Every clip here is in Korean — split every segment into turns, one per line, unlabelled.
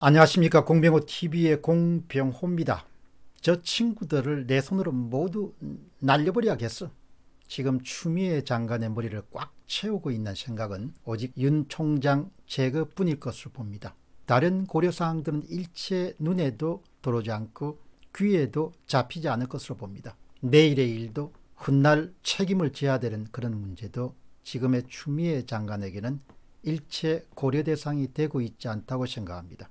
안녕하십니까 공병호 TV의 공병호입니다. 저 친구들을 내 손으로 모두 날려버려야겠어. 지금 추미애 장관의 머리를 꽉 채우고 있는 생각은 오직 윤 총장 제거뿐일 것으로 봅니다. 다른 고려사항들은 일체 눈에도 들어오지 않고 귀에도 잡히지 않을 것으로 봅니다. 내일의 일도 훗날 책임을 져야 되는 그런 문제도 지금의 추미애 장관에게는 일체 고려 대상이 되고 있지 않다고 생각합니다.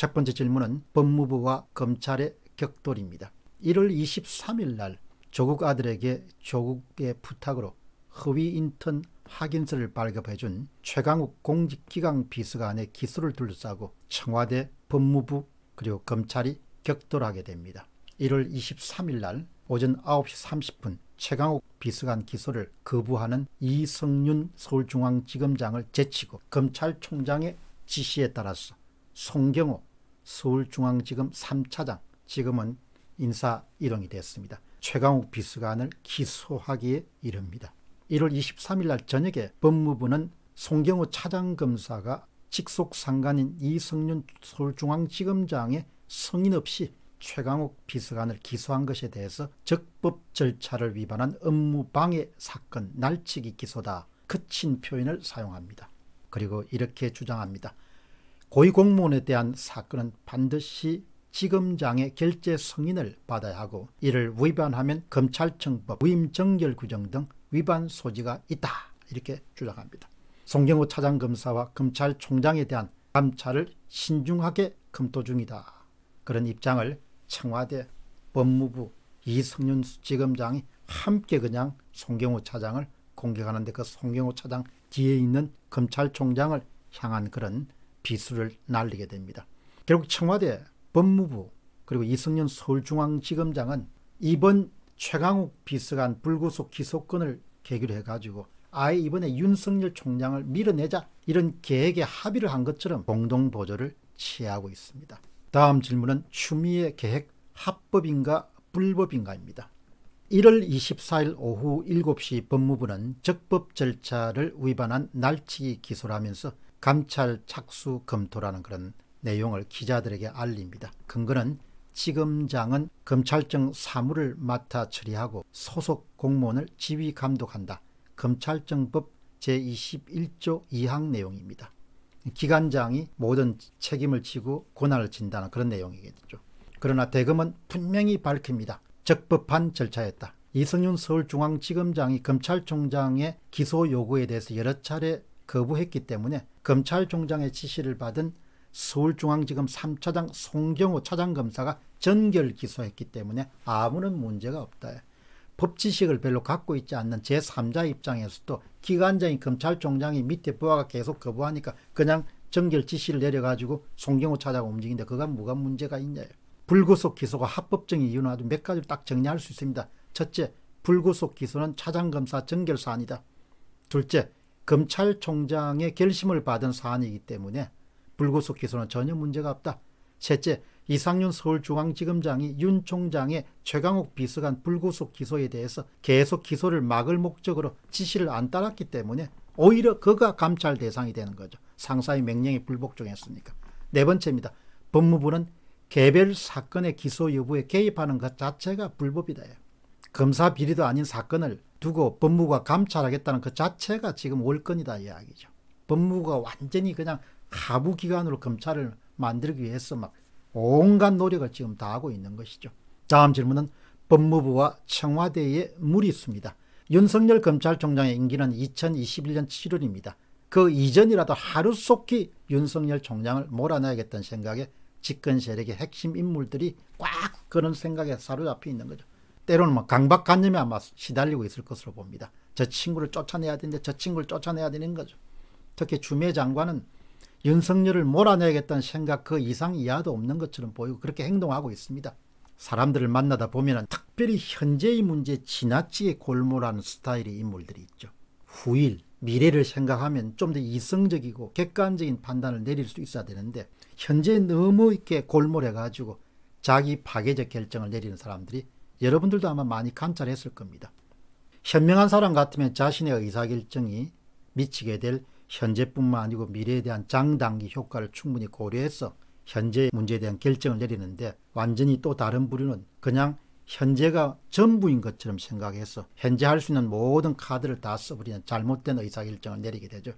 첫 번째 질문은 법무부와 검찰의 격돌입니다. 1월 23일 날 조국 아들에게 조국의 부탁으로 허위 인턴 확인서를 발급해 준 최강욱 공직기강 비서관의 기소를 둘러싸고 청와대 법무부 그리고 검찰이 격돌하게 됩니다. 1월 23일 날 오전 9시 30분 최강욱 비서관 기소를 거부하는 이성윤 서울중앙지검장을 제치고 검찰총장의 지시에 따라서 송경호 서울중앙지검 3차장 지금은 인사 이동이 됐습니다. 최강욱 비서관을 기소하기에 이릅니다. 1월 23일 날 저녁에 법무부는 송경호 차장검사가 직속 상관인 이성윤 서울중앙지검장의 승인 없이 최강욱 비서관을 기소한 것에 대해서 적법 절차를 위반한 업무방해 사건 날치기 기소다. 그친 표현을 사용합니다. 그리고 이렇게 주장합니다. 고위공무원에 대한 사건은 반드시 지검장의 결재 승인을 받아야 하고 이를 위반하면 검찰청법 위임정결규정 등 위반 소지가 있다 이렇게 주장합니다. 송경호 차장검사와 검찰총장에 대한 감찰을 신중하게 검토 중이다. 그런 입장을 청와대 법무부 이성윤 지검장이 함께 그냥 송경호 차장을 공격하는데 그 송경호 차장 뒤에 있는 검찰총장을 향한 그런 비수를 날리게 됩니다. 결국 청와대, 법무부 그리고 이승윤 서울중앙지검장은 이번 최강욱 비서관 불구속 기소권을 계기로 해가지고 아예 이번에 윤석열 총장을 밀어내자 이런 계획에 합의를 한 것처럼 공동 보조를 취하고 있습니다. 다음 질문은 추미애 계획 합법인가 불법인가입니다. 1월 24일 오후 7시 법무부는 적법 절차를 위반한 날치기 기소를 하면서 감찰 착수 검토라는 그런 내용을 기자들에게 알립니다. 근거는 지검장은 검찰청 사무를 맡아 처리하고 소속 공무원을 지휘 감독한다. 검찰청법 제21조 2항 내용입니다. 기관장이 모든 책임을 지고 권한을 진다는 그런 내용이겠죠. 그러나 대검은 분명히 밝힙니다. 적법한 절차였다. 이승윤 서울중앙지검장이 검찰총장의 기소 요구에 대해서 여러 차례 거부했기 때문에 검찰총장의 지시를 받은 서울중앙지검 3차장 송경호 차장검사가 전결 기소했기 때문에 아무런 문제가 없다. 법 지식을 별로 갖고 있지 않는 제3자 입장에서도 기관장이 검찰총장이 밑에 부하가 계속 거부하니까 그냥 정결 지시를 내려가지고 송경호 차장 움직인데 그건 뭐가 문제가 있냐. 불구속 기소가 합법적인 이유는 아주 몇 가지를 딱 정리할 수 있습니다. 첫째, 불구속 기소는 차장검사 정결 사안이다. 둘째, 검찰총장의 결심을 받은 사안이기 때문에 불구속 기소는 전혀 문제가 없다. 셋째, 이상윤 서울중앙지검장이 윤 총장의 최강욱 비서관 불구속 기소에 대해서 계속 기소를 막을 목적으로 지시를 안 따랐기 때문에 오히려 그가 감찰 대상이 되는 거죠. 상사의 명령에 불복종했으니까. 네 번째입니다. 법무부는 개별 사건의 기소 여부에 개입하는 것 자체가 불법이다. 검사 비리도 아닌 사건을 두고 법무부가 감찰하겠다는 그 자체가 지금 월권이다 이야기죠. 법무부가 완전히 그냥 하부기관으로 검찰을 만들기 위해서 막 온갖 노력을 지금 다하고 있는 것이죠. 다음 질문은 법무부와 청와대의 무리수입니다. 윤석열 검찰총장의 임기는 2021년 7월입니다. 그 이전이라도 하루속히 윤석열 총장을 몰아내야겠다는 생각에 집권 세력의 핵심 인물들이 꽉 그런 생각에 사로잡혀 있는 거죠. 때로는 막 강박관념에 아마 시달리고 있을 것으로 봅니다. 저 친구를 쫓아내야 되는데 저 친구를 쫓아내야 되는 거죠. 특히 주미 장관은 윤석열을 몰아내야겠다는 생각 그 이상 이하도 없는 것처럼 보이고 그렇게 행동하고 있습니다. 사람들을 만나다 보면 특별히 현재의 문제에 지나치게 골몰하는 스타일의 인물들이 있죠. 후일, 미래를 생각하면 좀 더 이성적이고 객관적인 판단을 내릴 수 있어야 되는데 현재 너무 이렇게 골몰해가지고 자기 파괴적 결정을 내리는 사람들이 여러분들도 아마 많이 관찰했을 겁니다. 현명한 사람 같으면 자신의 의사결정이 미치게 될 현재뿐만 아니고 미래에 대한 장단기 효과를 충분히 고려해서 현재 의 문제에 대한 결정을 내리는데 완전히 또 다른 부류는 그냥 현재가 전부인 것처럼 생각해서 현재 할 수 있는 모든 카드를 다 써버리는 잘못된 의사결정을 내리게 되죠.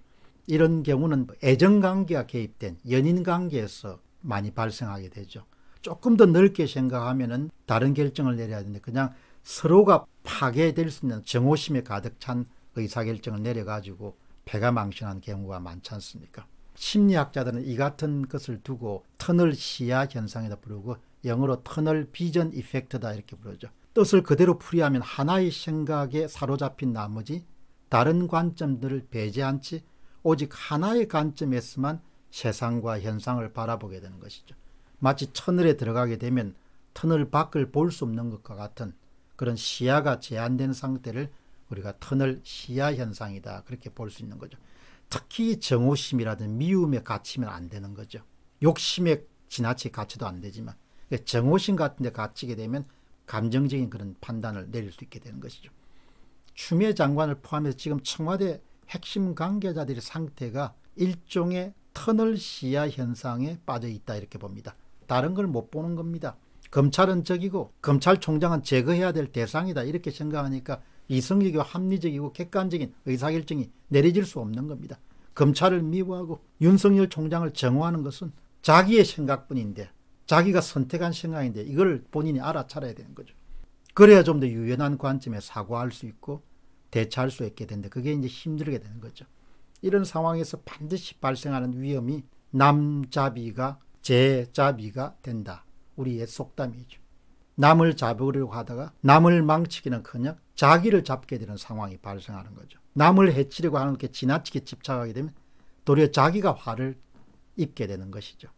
이런 경우는 뭐 애정관계가 개입된 연인관계에서 많이 발생하게 되죠. 조금 더 넓게 생각하면은 다른 결정을 내려야 되는데 그냥 서로가 파괴될 수 있는 정오심에 가득 찬 의사결정을 내려가지고 배가 망신한 경우가 많지 않습니까? 심리학자들은 이 같은 것을 두고 터널 시야 현상이다 부르고 영어로 터널 비전 이펙트다 이렇게 부르죠. 뜻을 그대로 풀이하면 하나의 생각에 사로잡힌 나머지 다른 관점들을 배제한 채 오직 하나의 관점에서만 세상과 현상을 바라보게 되는 것이죠. 마치 터널에 들어가게 되면 터널 밖을 볼 수 없는 것과 같은 그런 시야가 제한된 상태를 우리가 터널 시야 현상이다 그렇게 볼 수 있는 거죠. 특히 정오심이라든 지 미움에 갇히면 안 되는 거죠. 욕심에 지나치게 갇혀도 안 되지만 그러니까 정오심 같은 데 갇히게 되면 감정적인 그런 판단을 내릴 수 있게 되는 것이죠. 추미애 장관을 포함해서 지금 청와대 핵심 관계자들의 상태가 일종의 터널 시야 현상에 빠져 있다 이렇게 봅니다. 다른 걸 못 보는 겁니다. 검찰은 적이고 검찰총장은 제거해야 될 대상이다 이렇게 생각하니까 이성적이고 합리적이고 객관적인 의사결정이 내려질 수 없는 겁니다. 검찰을 미워하고 윤석열 총장을 정호하는 것은 자기의 생각뿐인데 자기가 선택한 생각인데 이걸 본인이 알아차려야 되는 거죠. 그래야 좀 더 유연한 관점에 사과할 수 있고 대처할 수 있게 되는데 그게 이제 힘들게 되는 거죠. 이런 상황에서 반드시 발생하는 위험이 남자비가 제자비가 된다. 우리의 속담이죠. 남을 잡으려고 하다가 남을 망치기는커녕 자기를 잡게 되는 상황이 발생하는 거죠. 남을 해치려고 하는 게 지나치게 집착하게 되면 도리어 자기가 화를 입게 되는 것이죠.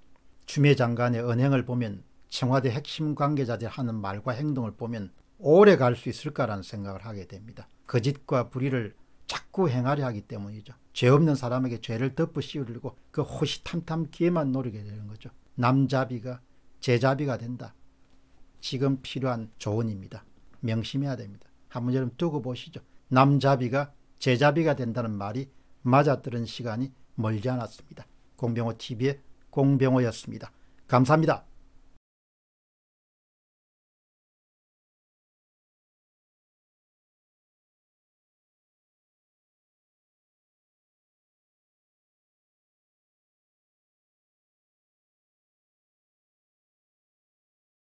주미 장관의 언행을 보면 청와대 핵심 관계자들 하는 말과 행동을 보면 오래 갈 수 있을까라는 생각을 하게 됩니다. 거짓과 불의를 자꾸 행하려 하기 때문이죠. 죄 없는 사람에게 죄를 덮어씌우려고 그 호시탐탐 기회만 노리게 되는 거죠. 남자비가 제자비가 된다. 지금 필요한 조언입니다. 명심해야 됩니다. 한번 여러분 두고 보시죠. 남자비가 제자비가 된다는 말이 맞아들은 시간이 멀지 않았습니다. 공병호TV의 공병호였습니다. 감사합니다.